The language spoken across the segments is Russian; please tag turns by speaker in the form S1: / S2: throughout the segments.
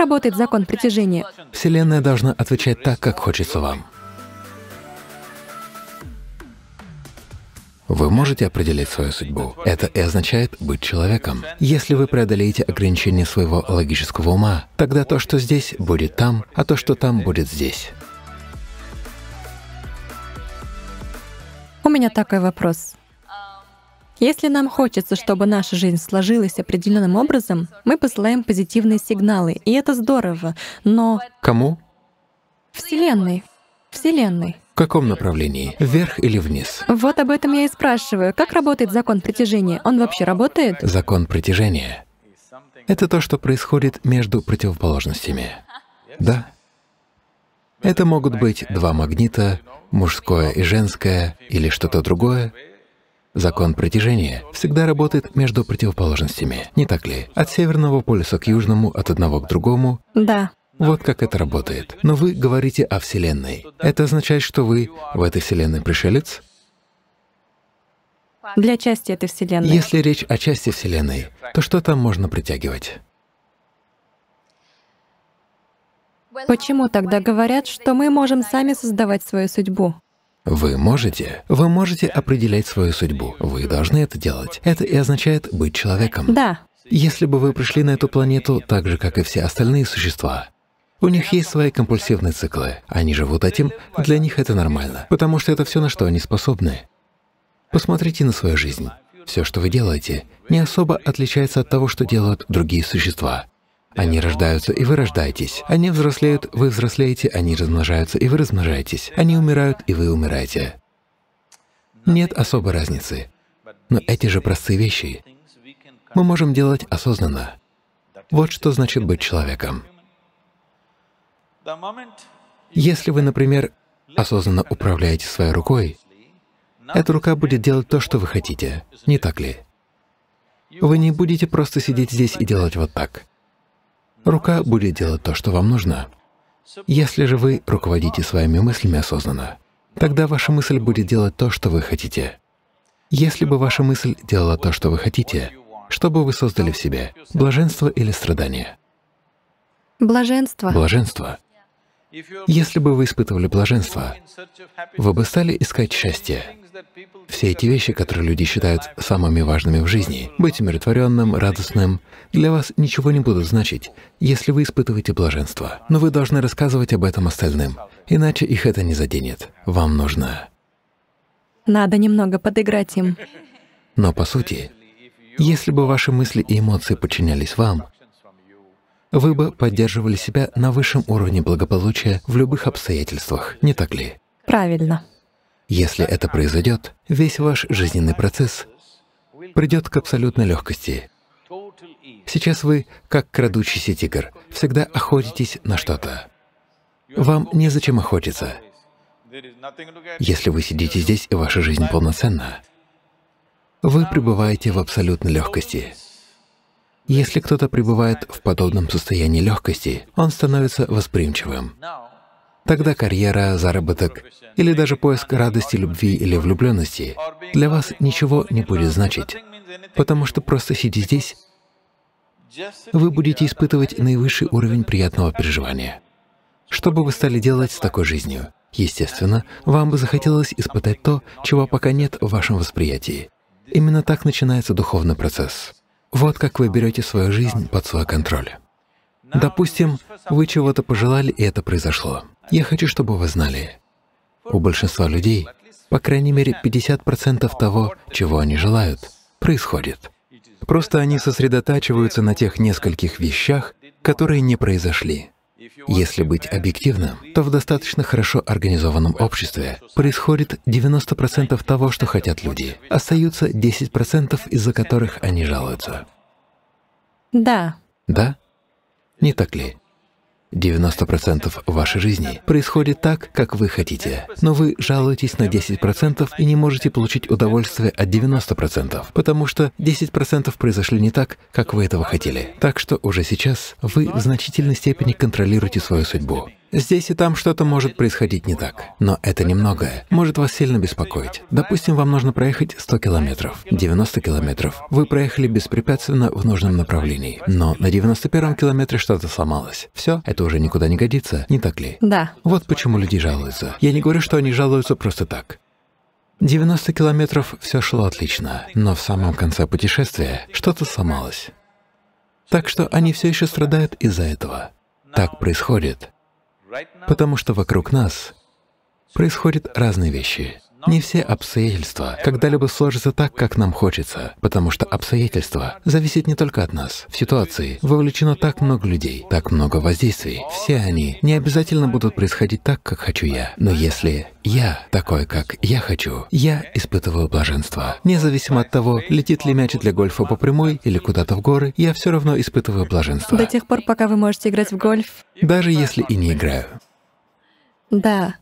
S1: работает закон притяжения?
S2: Вселенная должна отвечать так, как хочется вам. Вы можете определить свою судьбу. Это и означает быть человеком. Если вы преодолеете ограничения своего логического ума, тогда то, что здесь, будет там, а то, что там, будет здесь.
S1: У меня такой вопрос. Если нам хочется, чтобы наша жизнь сложилась определенным образом, мы посылаем позитивные сигналы, и это здорово, но... Кому? Вселенной. Вселенной.
S2: В каком направлении? Вверх или вниз?
S1: Вот об этом я и спрашиваю. Как работает закон притяжения? Он вообще работает?
S2: Закон притяжения — это то, что происходит между противоположностями. Да. Это могут быть два магнита, мужское и женское, или что-то другое, Закон притяжения всегда работает между противоположностями, не так ли? От северного полюса к южному, от одного к другому. Да. Вот как это работает. Но вы говорите о Вселенной. Это означает, что вы в этой Вселенной пришелец?
S1: Для части этой Вселенной. Если
S2: речь о части Вселенной, то что там можно притягивать?
S1: Почему тогда говорят, что мы можем сами создавать свою судьбу?
S2: Вы можете? Вы можете определять свою судьбу. Вы должны это делать. Это и означает быть человеком. Да. Если бы вы пришли на эту планету так же, как и все остальные существа, у них есть свои компульсивные циклы. Они живут этим, для них это нормально, потому что это все, на что они способны. Посмотрите на свою жизнь. Все, что вы делаете, не особо отличается от того, что делают другие существа. Они рождаются, и вы рождаетесь. Они взрослеют, вы взрослеете, они размножаются, и вы размножаетесь. Они умирают, и вы умираете. Нет особой разницы. Но эти же простые вещи мы можем делать осознанно. Вот что значит быть человеком. Если вы, например, осознанно управляете своей рукой, эта рука будет делать то, что вы хотите, не так ли? Вы не будете просто сидеть здесь и делать вот так рука будет делать то, что вам нужно. Если же вы руководите своими мыслями осознанно, тогда ваша мысль будет делать то, что вы хотите. Если бы ваша мысль делала то, что вы хотите, что бы вы создали в себе — блаженство или страдание?
S1: Блаженство.
S2: Блаженство. Если бы вы испытывали блаженство, вы бы стали искать счастье. Все эти вещи, которые люди считают самыми важными в жизни, быть умиротворенным, радостным, для вас ничего не будут значить, если вы испытываете блаженство. Но вы должны рассказывать об этом остальным, иначе их это не заденет. Вам нужно...
S1: Надо немного подыграть им.
S2: Но по сути, если бы ваши мысли и эмоции подчинялись вам, вы бы поддерживали себя на высшем уровне благополучия в любых обстоятельствах, не так ли? Правильно. Если это произойдет, весь ваш жизненный процесс придет к абсолютной легкости. Сейчас вы, как крадущийся тигр, всегда охотитесь на что-то. Вам незачем охотиться. Если вы сидите здесь и ваша жизнь полноценна, вы пребываете в абсолютной легкости. Если кто-то пребывает в подобном состоянии легкости, он становится восприимчивым. Тогда карьера, заработок или даже поиск радости, любви или влюбленности для вас ничего не будет значить, потому что просто сидя здесь, вы будете испытывать наивысший уровень приятного переживания. Что бы вы стали делать с такой жизнью? Естественно, вам бы захотелось испытать то, чего пока нет в вашем восприятии. Именно так начинается духовный процесс. Вот как вы берете свою жизнь под свой контроль. Допустим, вы чего-то пожелали, и это произошло. Я хочу, чтобы вы знали, у большинства людей, по крайней мере, 50% того, чего они желают, происходит. Просто они сосредотачиваются на тех нескольких вещах, которые не произошли. Если быть объективным, то в достаточно хорошо организованном обществе происходит 90% того, что хотят люди. Остаются 10%, из-за которых они жалуются. Да. Да? Не так ли? 90% вашей жизни происходит так, как вы хотите, но вы жалуетесь на 10% и не можете получить удовольствие от 90%, потому что 10% произошли не так, как вы этого хотели. Так что уже сейчас вы в значительной степени контролируете свою судьбу. Здесь и там что-то может происходить не так. Но это немногое. Может вас сильно беспокоить. Допустим, вам нужно проехать 100 километров, 90 километров. Вы проехали беспрепятственно в нужном направлении. Но на 91 километре что-то сломалось. Все, это уже никуда не годится, не так ли? Да. Вот почему люди жалуются. Я не говорю, что они жалуются просто так. 90 километров все шло отлично, но в самом конце путешествия что-то сломалось. Так что они все еще страдают из-за этого. Так происходит, Потому что вокруг нас происходят разные вещи. Не все обстоятельства когда-либо сложатся так, как нам хочется, потому что обстоятельства зависят не только от нас. В ситуации вовлечено так много людей, так много воздействий. Все они не обязательно будут происходить так, как хочу я. Но если я такой, как я хочу, я испытываю блаженство. Независимо от того, летит ли мяч для гольфа по прямой или куда-то в горы, я все равно испытываю блаженство.
S1: До тех пор, пока вы можете играть в гольф.
S2: Даже если и не играю.
S1: Да,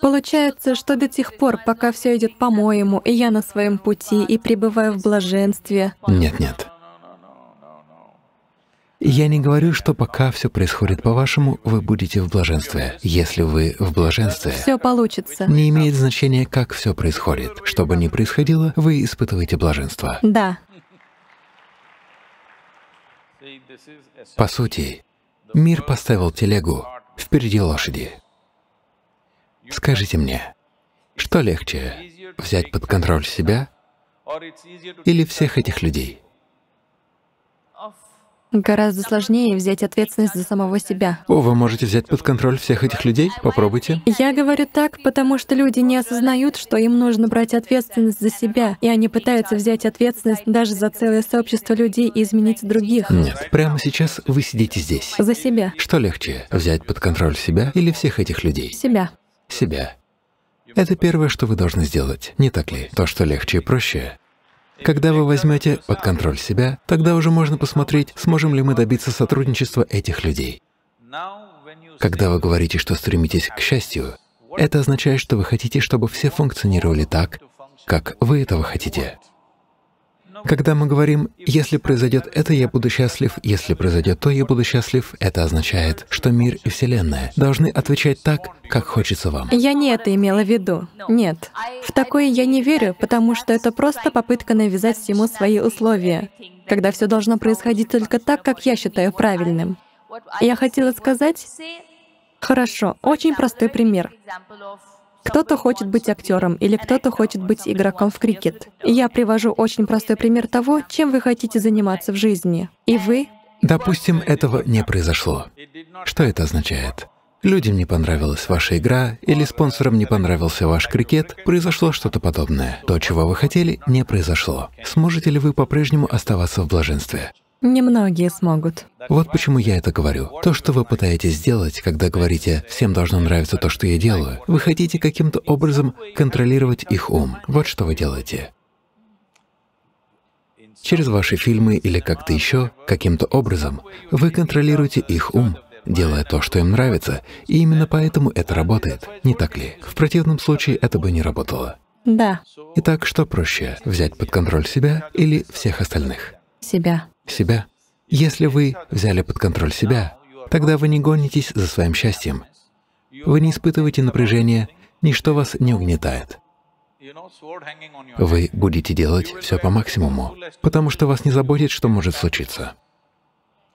S1: Получается, что до тех пор, пока все идет по-моему, и я на своем пути, и пребываю в блаженстве. Нет, нет.
S2: Я не говорю, что пока все происходит по-вашему, вы будете в блаженстве. Если вы в блаженстве, все
S1: получится. Не
S2: имеет значения, как все происходит. Что бы ни происходило, вы испытываете блаженство. Да. По сути, мир поставил телегу впереди лошади. Скажите мне, что легче, взять под контроль себя или всех этих людей?
S1: Гораздо сложнее взять ответственность за самого себя.
S2: О, вы можете взять под контроль всех этих людей? Попробуйте.
S1: Я говорю так, потому что люди не осознают, что им нужно брать ответственность за себя, и они пытаются взять ответственность даже за целое сообщество людей и изменить других. Нет,
S2: прямо сейчас вы сидите здесь. За себя. Что легче, взять под контроль себя или всех этих людей? Себя себя. Это первое, что вы должны сделать, не так ли? То, что легче и проще. Когда вы возьмете под контроль себя, тогда уже можно посмотреть, сможем ли мы добиться сотрудничества этих людей. Когда вы говорите, что стремитесь к счастью, это означает, что вы хотите, чтобы все функционировали так, как вы этого хотите. Когда мы говорим «если произойдет это, я буду счастлив», «если произойдет то, я буду счастлив», это означает, что мир и Вселенная должны отвечать так, как хочется вам.
S1: Я не это имела в виду. Нет. В такое я не верю, потому что это просто попытка навязать всему свои условия, когда все должно происходить только так, как я считаю правильным. Я хотела сказать... Хорошо, очень простой пример. Кто-то хочет быть актером или кто-то хочет быть игроком в крикет. Я привожу очень простой пример того, чем вы хотите заниматься в жизни. И вы...
S2: Допустим, этого не произошло. Что это означает? Людям не понравилась ваша игра или спонсорам не понравился ваш крикет, произошло что-то подобное. То, чего вы хотели, не произошло. Сможете ли вы по-прежнему оставаться в блаженстве?
S1: Немногие смогут.
S2: Вот почему я это говорю. То, что вы пытаетесь сделать, когда говорите «всем должно нравиться то, что я делаю», вы хотите каким-то образом контролировать их ум. Вот что вы делаете. Через ваши фильмы или как-то еще, каким-то образом, вы контролируете их ум, делая то, что им нравится, и именно поэтому это работает, не так ли? В противном случае это бы не работало. Да. Итак, что проще, взять под контроль себя или всех остальных? Себя себя. Если вы взяли под контроль себя, тогда вы не гонитесь за своим счастьем. Вы не испытываете напряжения, ничто вас не угнетает. Вы будете делать все по максимуму, потому что вас не заботит, что может случиться.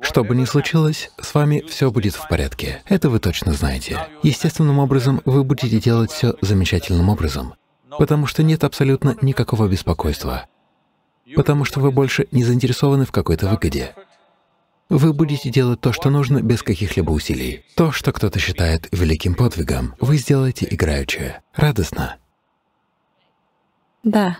S2: Что бы ни случилось, с вами все будет в порядке. Это вы точно знаете. Естественным образом вы будете делать все замечательным образом, потому что нет абсолютно никакого беспокойства потому что вы больше не заинтересованы в какой-то выгоде. Вы будете делать то, что нужно, без каких-либо усилий. То, что кто-то считает великим подвигом, вы сделаете играючи, радостно.
S1: Да.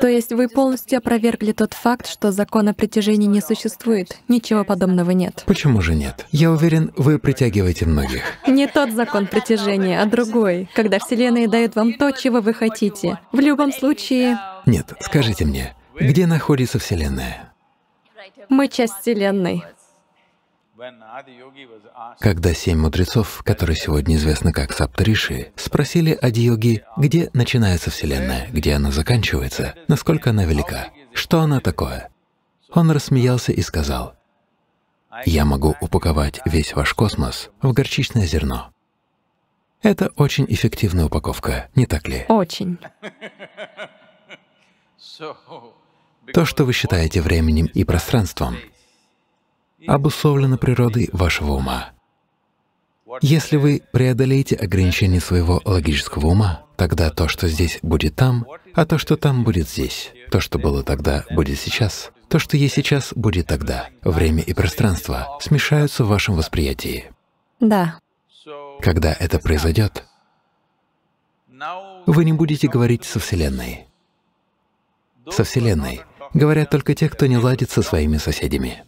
S1: То есть вы полностью опровергли тот факт, что закона притяжения не существует. Ничего подобного нет.
S2: Почему же нет? Я уверен, вы притягиваете многих.
S1: Не тот закон притяжения, а другой, когда Вселенная дает вам то, чего вы хотите. В любом случае,
S2: нет, скажите мне, где находится Вселенная?
S1: Мы часть Вселенной.
S2: Когда семь мудрецов, которые сегодня известны как Саптариши, спросили Адьоги, где начинается Вселенная, где она заканчивается, насколько она велика, что она такое, он рассмеялся и сказал, «Я могу упаковать весь ваш космос в горчичное зерно». Это очень эффективная упаковка, не так ли? Очень. То, что вы считаете временем и пространством, обусловлено природой вашего ума. Если вы преодолеете ограничения своего логического ума, тогда то, что здесь будет там, а то, что там будет здесь, то, что было тогда, будет сейчас, то, что есть сейчас, будет тогда. Время и пространство смешаются в вашем восприятии. Да. Когда это произойдет, вы не будете говорить со Вселенной со Вселенной, говорят только те, кто не ладит со своими соседями.